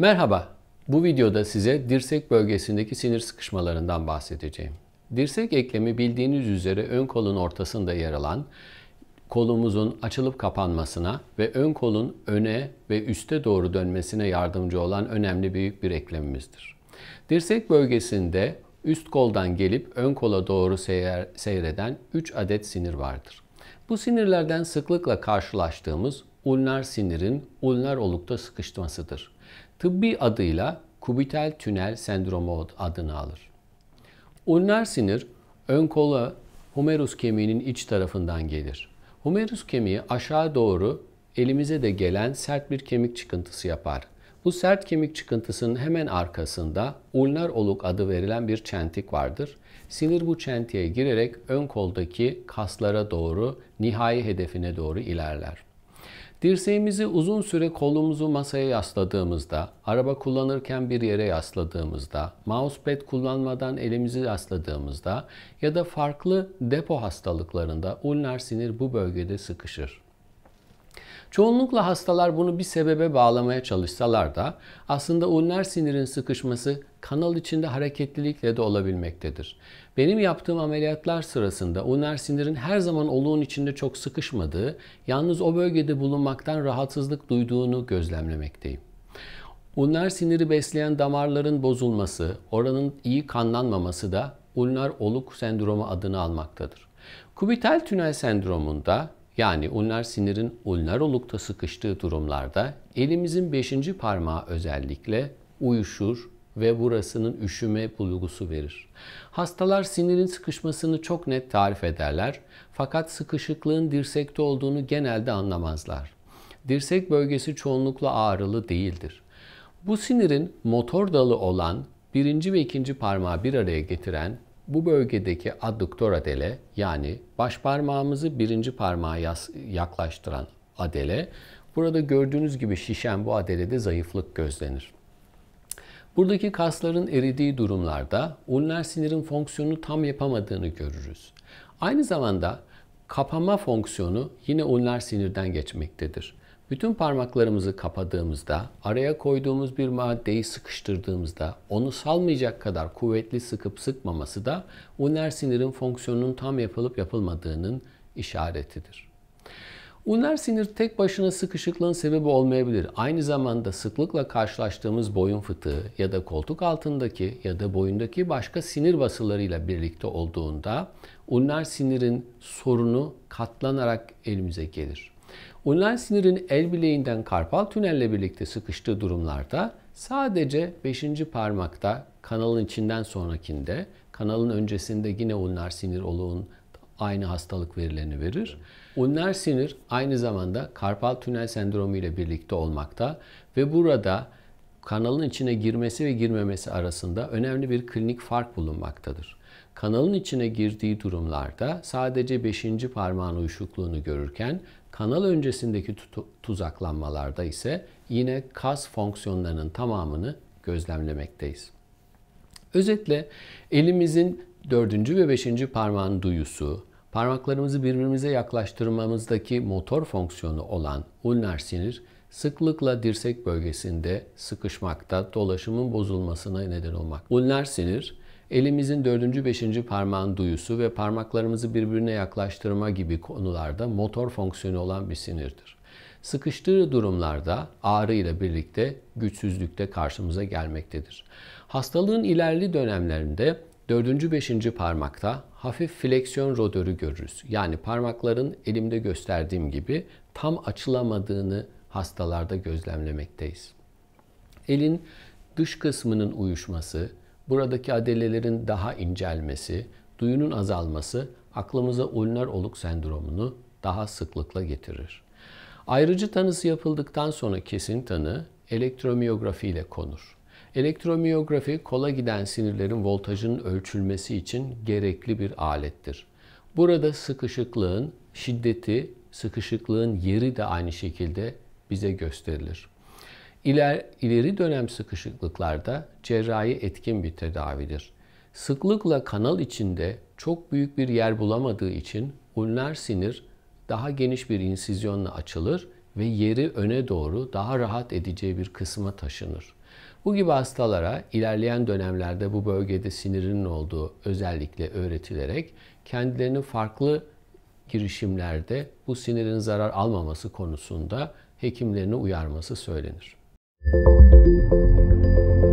Merhaba, bu videoda size dirsek bölgesindeki sinir sıkışmalarından bahsedeceğim. Dirsek eklemi bildiğiniz üzere ön kolun ortasında yer alan, kolumuzun açılıp kapanmasına ve ön kolun öne ve üste doğru dönmesine yardımcı olan önemli büyük bir eklemimizdir. Dirsek bölgesinde üst koldan gelip ön kola doğru seyreden 3 adet sinir vardır. Bu sinirlerden sıklıkla karşılaştığımız ulnar sinirin ulnar olukta sıkışmasıdır tıbbi adıyla kubital tünel sendromu adını alır. Ulnar sinir ön kola humerus kemiğinin iç tarafından gelir. Humerus kemiği aşağı doğru elimize de gelen sert bir kemik çıkıntısı yapar. Bu sert kemik çıkıntısının hemen arkasında ulnar oluk adı verilen bir çentik vardır. Sinir bu çentiğe girerek ön koldaki kaslara doğru nihai hedefine doğru ilerler. Dirseğimizi uzun süre kolumuzu masaya yasladığımızda, araba kullanırken bir yere yasladığımızda, mousepad kullanmadan elimizi yasladığımızda ya da farklı depo hastalıklarında ulnar sinir bu bölgede sıkışır. Çoğunlukla hastalar bunu bir sebebe bağlamaya çalışsalar da aslında ulnar sinirin sıkışması kanal içinde hareketlilikle de olabilmektedir. Benim yaptığım ameliyatlar sırasında ulnar sinirin her zaman oluğun içinde çok sıkışmadığı, yalnız o bölgede bulunmaktan rahatsızlık duyduğunu gözlemlemekteyim. Ulnar siniri besleyen damarların bozulması, oranın iyi kanlanmaması da ulnar oluk sendromu adını almaktadır. Kubital tünel sendromunda yani ulnar sinirin ulnar olukta sıkıştığı durumlarda elimizin 5. parmağı özellikle uyuşur ve burasının üşüme bulgusu verir. Hastalar sinirin sıkışmasını çok net tarif ederler fakat sıkışıklığın dirsekte olduğunu genelde anlamazlar. Dirsek bölgesi çoğunlukla ağrılı değildir. Bu sinirin motor dalı olan birinci ve ikinci parmağı bir araya getiren bu bölgedeki adduktor adele yani baş parmağımızı birinci parmağa yaklaştıran adele. Burada gördüğünüz gibi şişen bu adelede zayıflık gözlenir. Buradaki kasların eridiği durumlarda ulnar sinirin fonksiyonu tam yapamadığını görürüz. Aynı zamanda kapama fonksiyonu yine ulnar sinirden geçmektedir. Bütün parmaklarımızı kapadığımızda, araya koyduğumuz bir maddeyi sıkıştırdığımızda onu salmayacak kadar kuvvetli sıkıp sıkmaması da uner sinirin fonksiyonunun tam yapılıp yapılmadığının işaretidir. Uner sinir tek başına sıkışıklığın sebebi olmayabilir. Aynı zamanda sıklıkla karşılaştığımız boyun fıtığı ya da koltuk altındaki ya da boyundaki başka sinir basılarıyla birlikte olduğunda uner sinirin sorunu katlanarak elimize gelir. Ulnar sinirin el bileğinden karpal tünelle birlikte sıkıştığı durumlarda sadece 5. parmakta kanalın içinden sonrakinde, kanalın öncesinde yine ulnar sinir oluğun aynı hastalık verilerini verir. Ulnar sinir aynı zamanda karpal tünel sendromu ile birlikte olmakta ve burada kanalın içine girmesi ve girmemesi arasında önemli bir klinik fark bulunmaktadır. Kanalın içine girdiği durumlarda sadece 5. parmağın uyuşukluğunu görürken Kanal öncesindeki tuzaklanmalarda ise yine kas fonksiyonlarının tamamını gözlemlemekteyiz. Özetle elimizin dördüncü ve beşinci parmağın duyusu, parmaklarımızı birbirimize yaklaştırmamızdaki motor fonksiyonu olan ulnar sinir sıklıkla dirsek bölgesinde sıkışmakta, dolaşımın bozulmasına neden olmak. Ulnar sinir Elimizin dördüncü beşinci parmağın duyusu ve parmaklarımızı birbirine yaklaştırma gibi konularda motor fonksiyonu olan bir sinirdir. Sıkıştığı durumlarda ağrı ile birlikte güçsüzlükte karşımıza gelmektedir. Hastalığın ilerli dönemlerinde dördüncü beşinci parmakta hafif fleksiyon rodörü görürüz. Yani parmakların elimde gösterdiğim gibi tam açılamadığını hastalarda gözlemlemekteyiz. Elin dış kısmının uyuşması, Buradaki adelelerin daha incelmesi, duyunun azalması aklımıza ulnar oluk sendromunu daha sıklıkla getirir. Ayrıcı tanısı yapıldıktan sonra kesin tanı elektromiyografi ile konur. Elektromiyografi kola giden sinirlerin voltajının ölçülmesi için gerekli bir alettir. Burada sıkışıklığın şiddeti, sıkışıklığın yeri de aynı şekilde bize gösterilir. İler, ileri dönem sıkışıklıklarda cerrahi etkin bir tedavidir. Sıklıkla kanal içinde çok büyük bir yer bulamadığı için ulnar sinir daha geniş bir insizyonla açılır ve yeri öne doğru daha rahat edeceği bir kısma taşınır. Bu gibi hastalara ilerleyen dönemlerde bu bölgede sinirin olduğu özellikle öğretilerek kendilerini farklı girişimlerde bu sinirin zarar almaması konusunda hekimlerini uyarması söylenir. Thank you.